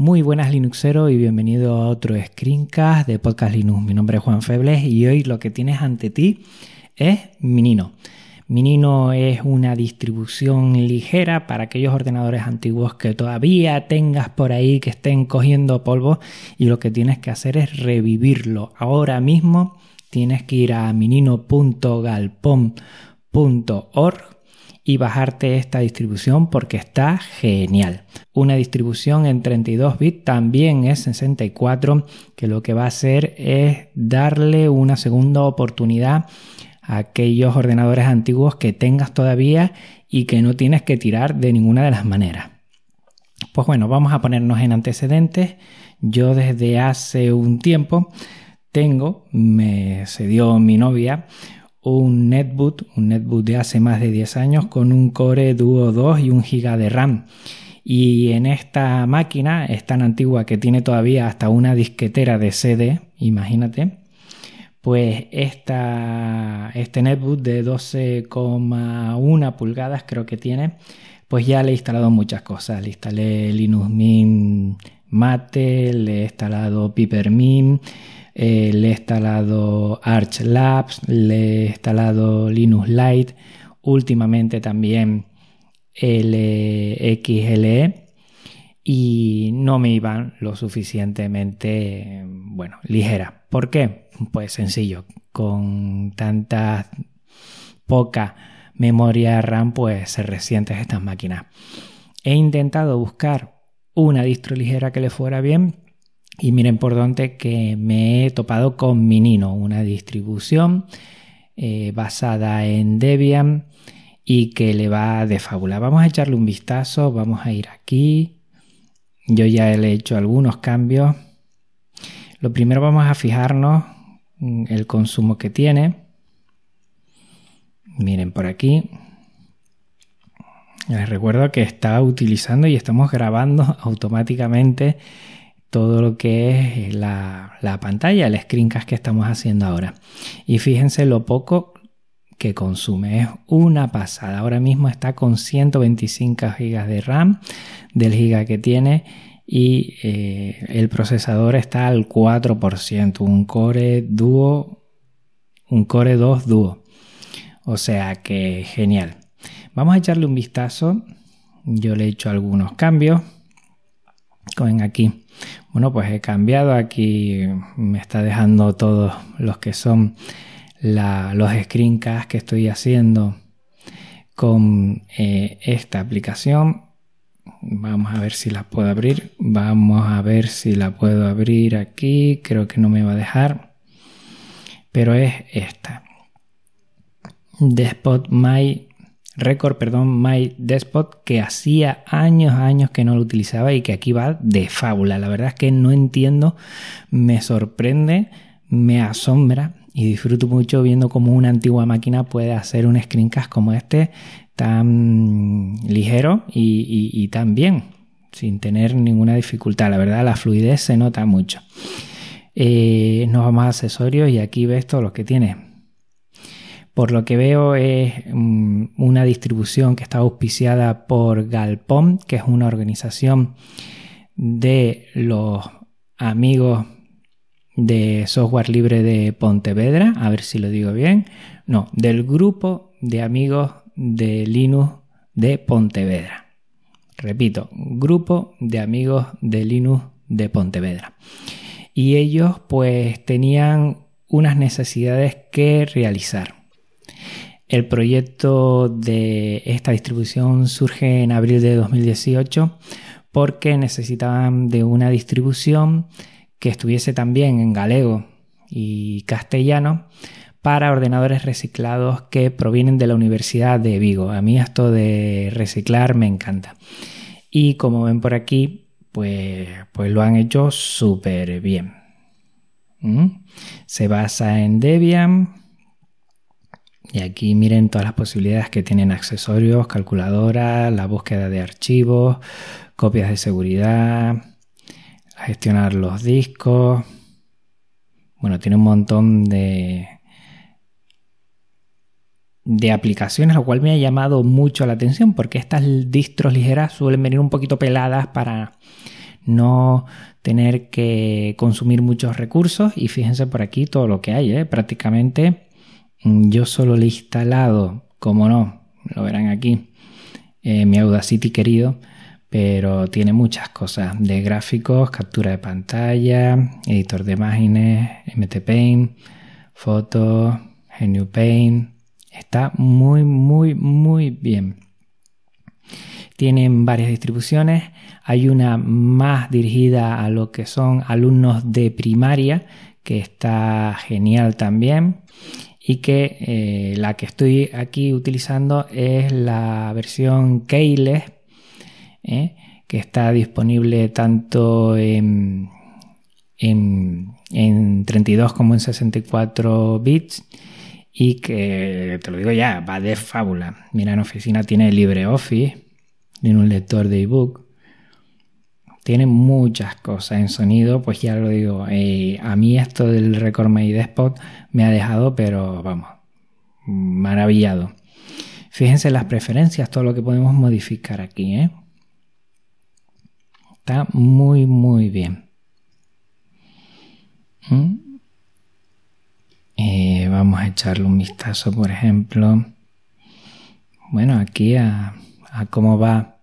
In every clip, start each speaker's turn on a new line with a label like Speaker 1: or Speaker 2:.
Speaker 1: Muy buenas Linuxero y bienvenido a otro screencast de Podcast Linux. Mi nombre es Juan Febles y hoy lo que tienes ante ti es Minino. Minino es una distribución ligera para aquellos ordenadores antiguos que todavía tengas por ahí que estén cogiendo polvo y lo que tienes que hacer es revivirlo. Ahora mismo tienes que ir a minino.galpom.org y bajarte esta distribución porque está genial. Una distribución en 32 bits también es 64 que lo que va a hacer es darle una segunda oportunidad a aquellos ordenadores antiguos que tengas todavía y que no tienes que tirar de ninguna de las maneras. Pues bueno, vamos a ponernos en antecedentes. Yo desde hace un tiempo tengo, me cedió mi novia, un netbook, un netbook de hace más de 10 años con un Core Duo 2 y un giga de RAM. Y en esta máquina es tan antigua que tiene todavía hasta una disquetera de CD, imagínate. Pues esta, este netbook de 12,1 pulgadas creo que tiene, pues ya le he instalado muchas cosas. Le instalé Linux Mint Mate, le he instalado Pipermin, eh, le he instalado Arch Labs, le he instalado Linux Lite, últimamente también LXLE y no me iban lo suficientemente, bueno, ligera. ¿Por qué? Pues sencillo, con tanta poca memoria RAM, pues se resienten estas máquinas. He intentado buscar una distro ligera que le fuera bien y miren por dónde que me he topado con Minino, una distribución eh, basada en Debian y que le va de fábula. Vamos a echarle un vistazo, vamos a ir aquí. Yo ya le he hecho algunos cambios. Lo primero vamos a fijarnos el consumo que tiene. Miren por aquí. Les recuerdo que está utilizando y estamos grabando automáticamente todo lo que es la, pantalla, el screencast que estamos haciendo ahora. Y fíjense lo poco que consume. Es una pasada. Ahora mismo está con 125 GB de RAM del giga que tiene y eh, el procesador está al 4%, un Core Duo, un Core 2 Duo. O sea que genial. Vamos a echarle un vistazo. Yo le he hecho algunos cambios. ven aquí bueno, pues he cambiado aquí, me está dejando todos los que son los screencasts que estoy haciendo con eh, esta aplicación. Vamos a ver si la puedo abrir. Vamos a ver si la puedo abrir aquí. Creo que no me va a dejar. Pero es esta. de Spot My Record, perdón, My Despot, que hacía años, años que no lo utilizaba y que aquí va de fábula. La verdad es que no entiendo, me sorprende, me asombra y disfruto mucho viendo cómo una antigua máquina puede hacer un screencast como este tan ligero y, tan bien, sin tener ninguna dificultad. La verdad, la fluidez se nota mucho. Eh, nos vamos a accesorios y aquí ves todo lo que tiene por lo que veo es mm, una distribución que está auspiciada por Galpón, que es una organización de los amigos de software libre de Pontevedra, a ver si lo digo bien, no, del grupo de amigos de Linux de Pontevedra. Repito, grupo de amigos de Linux de Pontevedra. Y ellos pues tenían unas necesidades que realizar. El proyecto de esta distribución surge en abril de 2018 porque necesitaban de una distribución que estuviese también en galego y castellano para ordenadores reciclados que provienen de la Universidad de Vigo. A mí esto de reciclar me encanta. Y como ven por aquí, pues, pues lo han hecho súper bien. ¿Mm? Se basa en Debian, y aquí miren todas las posibilidades que tienen accesorios, calculadora, la búsqueda de archivos, copias de seguridad, gestionar los discos. Bueno, tiene un montón de, de aplicaciones, lo cual me ha llamado mucho la atención porque estas distros ligeras suelen venir un poquito peladas para no tener que consumir muchos recursos y fíjense por aquí todo lo que hay, ¿eh? prácticamente Mm, yo solo le he instalado, como no, lo verán aquí, eh, mi Audacity querido, pero tiene muchas cosas de gráficos, captura de pantalla, editor de imágenes, MT Paint, fotos, GNU Paint. Está muy, muy, muy bien. Tienen varias distribuciones. Hay una más dirigida a lo que son alumnos de primaria, que está genial también y que eh, la que estoy aquí utilizando es la versión Keyless eh, que está disponible tanto en, en 32 como en 64 bits y que te lo digo ya, va de fábula. Mira, en oficina tiene LibreOffice, tiene un lector de ebook tiene muchas cosas en sonido, pues ya lo digo, eh, a mí esto del Record My Spot me ha dejado, pero vamos, maravillado. Fíjense las preferencias, todo lo que podemos modificar aquí, ¿eh? Está muy, muy bien. ¿Mm? Eh, vamos a echarle un vistazo, por ejemplo. Bueno, aquí a, cómo va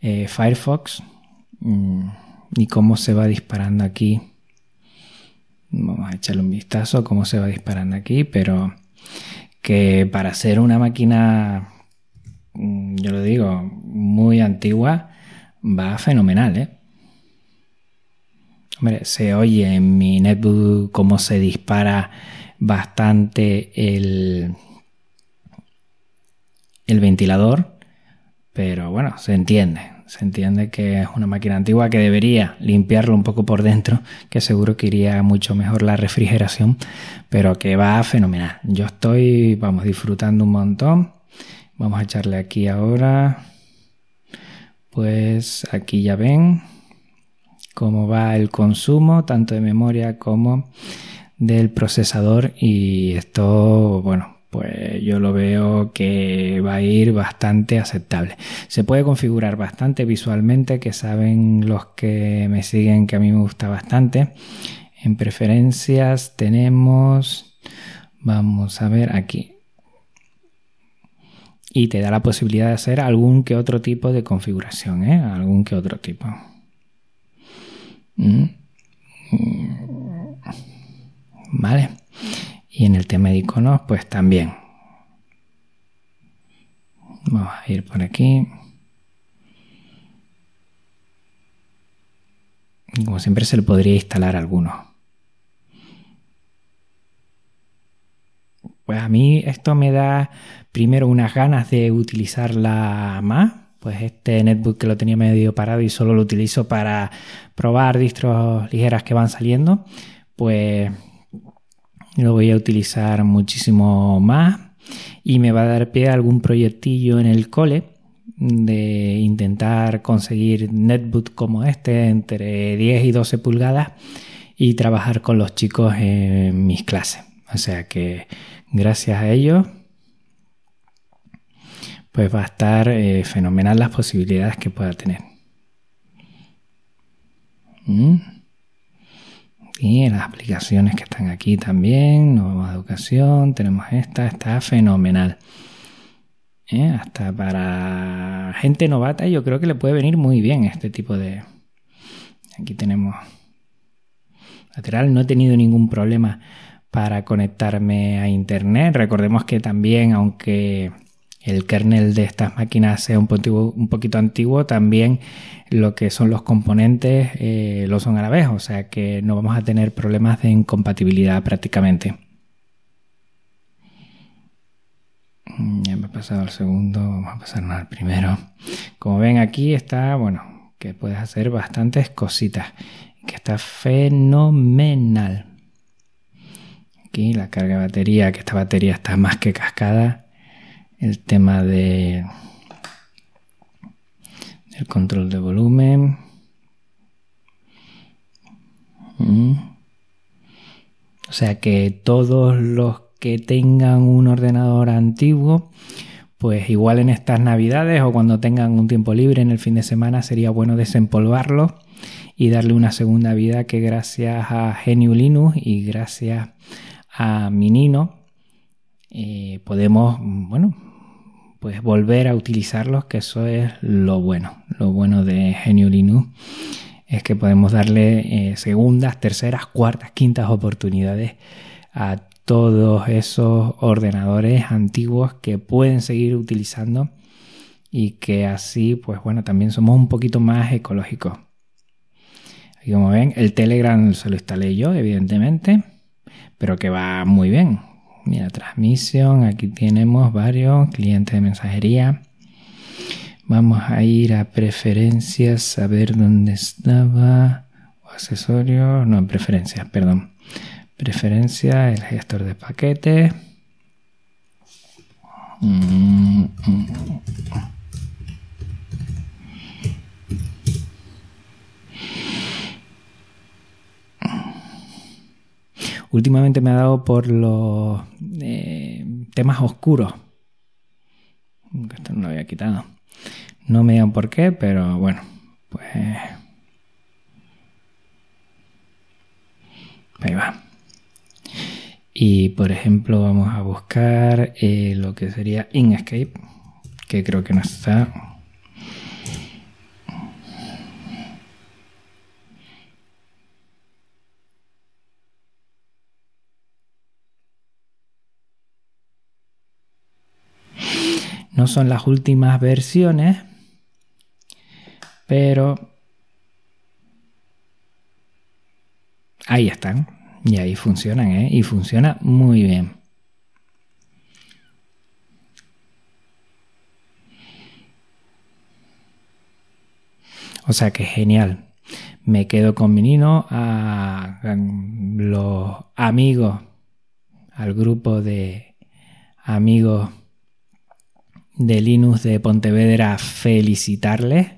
Speaker 1: Firefox. Mm, y cómo se va disparando aquí. Vamos a echarle un vistazo cómo se va disparando aquí, pero que para ser una máquina, mm, yo lo digo, muy antigua, va fenomenal, ¿eh? se oye en mi netbook cómo se dispara bastante el, el ventilador, pero bueno, se entiende, se entiende que es una máquina antigua que debería limpiarlo un poco por dentro, que seguro que iría mucho mejor la refrigeración, pero que va fenomenal. Yo estoy, vamos, disfrutando un montón. Vamos a echarle aquí ahora. Pues aquí ya ven cómo va el consumo, tanto de memoria como del procesador. Y esto, bueno, pues yo lo veo que va a ir bastante aceptable. Se puede configurar bastante visualmente, que saben los que me siguen que a mí me gusta bastante. En preferencias tenemos, vamos a ver aquí. Y te da la posibilidad de hacer algún que otro tipo de configuración, ¿eh? Algún que otro tipo. Mm. Mm. Vale. Y en el tema de iconos, pues también. Vamos a ir por aquí. como siempre se le podría instalar alguno. Pues a mí esto me da primero unas ganas de utilizarla más. Pues este netbook que lo tenía medio parado y solo lo utilizo para probar distros ligeras que van saliendo. Pues lo voy a utilizar muchísimo más y me va a dar pie a algún proyectillo en el cole de intentar conseguir netbook como este entre 10 y 12 pulgadas y trabajar con los chicos en mis clases. O sea que gracias a ello pues va a estar eh, fenomenal las posibilidades que pueda tener. ¿Mm? Y las aplicaciones que están aquí también, Nueva Educación, tenemos esta, está fenomenal. ¿Eh? Hasta para gente novata yo creo que le puede venir muy bien este tipo de... Aquí tenemos... Lateral, no he tenido ningún problema para conectarme a internet. Recordemos que también, aunque el kernel de estas máquinas sea un, poquito, antiguo, también lo que son los componentes eh, lo son a la vez, o sea que no vamos a tener problemas de incompatibilidad prácticamente. Mm, ya me he pasado al segundo, vamos a pasar al primero. Como ven aquí está, bueno, que puedes hacer bastantes cositas, que está fenomenal. Aquí la carga de batería, que esta batería está más que cascada el tema de el control de volumen mm. o sea que todos los que tengan un ordenador antiguo pues igual en estas navidades o cuando tengan un tiempo libre en el fin de semana sería bueno desempolvarlo y darle una segunda vida que gracias a Genio Linux y gracias a Minino eh, podemos bueno pues volver a utilizarlos, que eso es lo bueno. Lo bueno de Genio Linux es que podemos darle eh, segundas, terceras, cuartas, quintas oportunidades a todos esos ordenadores antiguos que pueden seguir utilizando y que así, pues bueno, también somos un poquito más ecológicos. y como ven, el Telegram se lo instalé yo, evidentemente, pero que va muy bien. Mira, transmisión, aquí tenemos varios clientes de mensajería. Vamos a ir a preferencias, a ver dónde estaba. O accesorio, no, preferencias, perdón. Preferencia, el gestor de paquetes. Mm, mm, mm. Últimamente me ha dado por los eh, temas oscuros. Esto no lo había quitado. No me digan por qué, pero bueno, pues... Ahí va. Y por ejemplo vamos a buscar eh, lo que sería Inkscape, que creo que no está. No son las últimas versiones, pero ahí están. Y ahí funcionan, ¿eh? Y funciona muy bien. O sea que genial. Me quedo con mi nino a los amigos, al grupo de amigos de Linux de Pontevedra felicitarles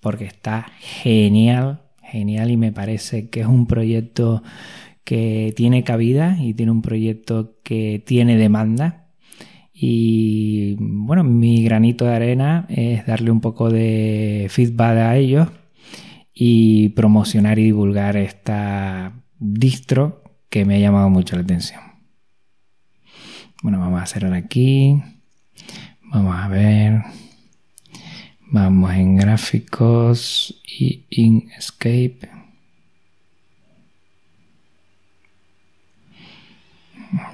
Speaker 1: porque está genial, genial y me parece que es un proyecto que tiene cabida y tiene un proyecto que tiene demanda. Y bueno, mi granito de arena es darle un poco de feedback a ellos y promocionar y divulgar esta distro que me ha llamado mucho la atención. Bueno, vamos a cerrar aquí. Vamos a ver. Vamos en gráficos y in escape.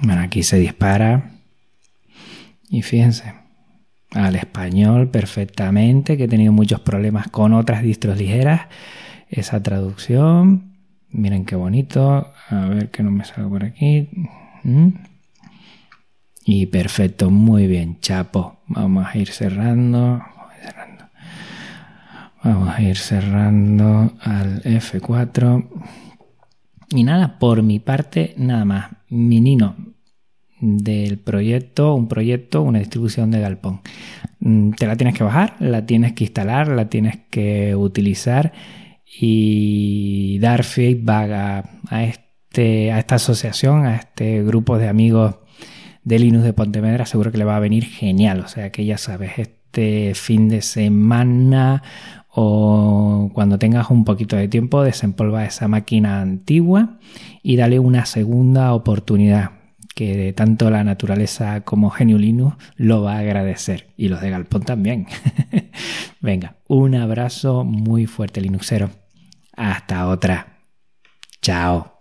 Speaker 1: Bueno, aquí se dispara. Y fíjense, al español perfectamente, que he tenido muchos problemas con otras distros ligeras. Esa traducción. Miren qué bonito. A ver que no me salgo por aquí. ¿Mm? Y perfecto, muy bien, chapo. Vamos a ir cerrando. Vamos a ir cerrando al F4. Y nada, por mi parte, nada más. Minino del proyecto, un proyecto, una distribución de Galpón. Mm, te la tienes que bajar, la tienes que instalar, la tienes que utilizar y dar feedback a, a, este, a esta asociación, a este grupo de amigos de Linux de Pontevedra seguro que le va a venir genial. O sea que ya sabes, este fin de semana o cuando tengas un poquito de tiempo desempolva esa máquina antigua y dale una segunda oportunidad que tanto la naturaleza como Genio Linux lo va a agradecer y los de Galpón también. Venga, un abrazo muy fuerte Linuxero. Hasta otra. Chao.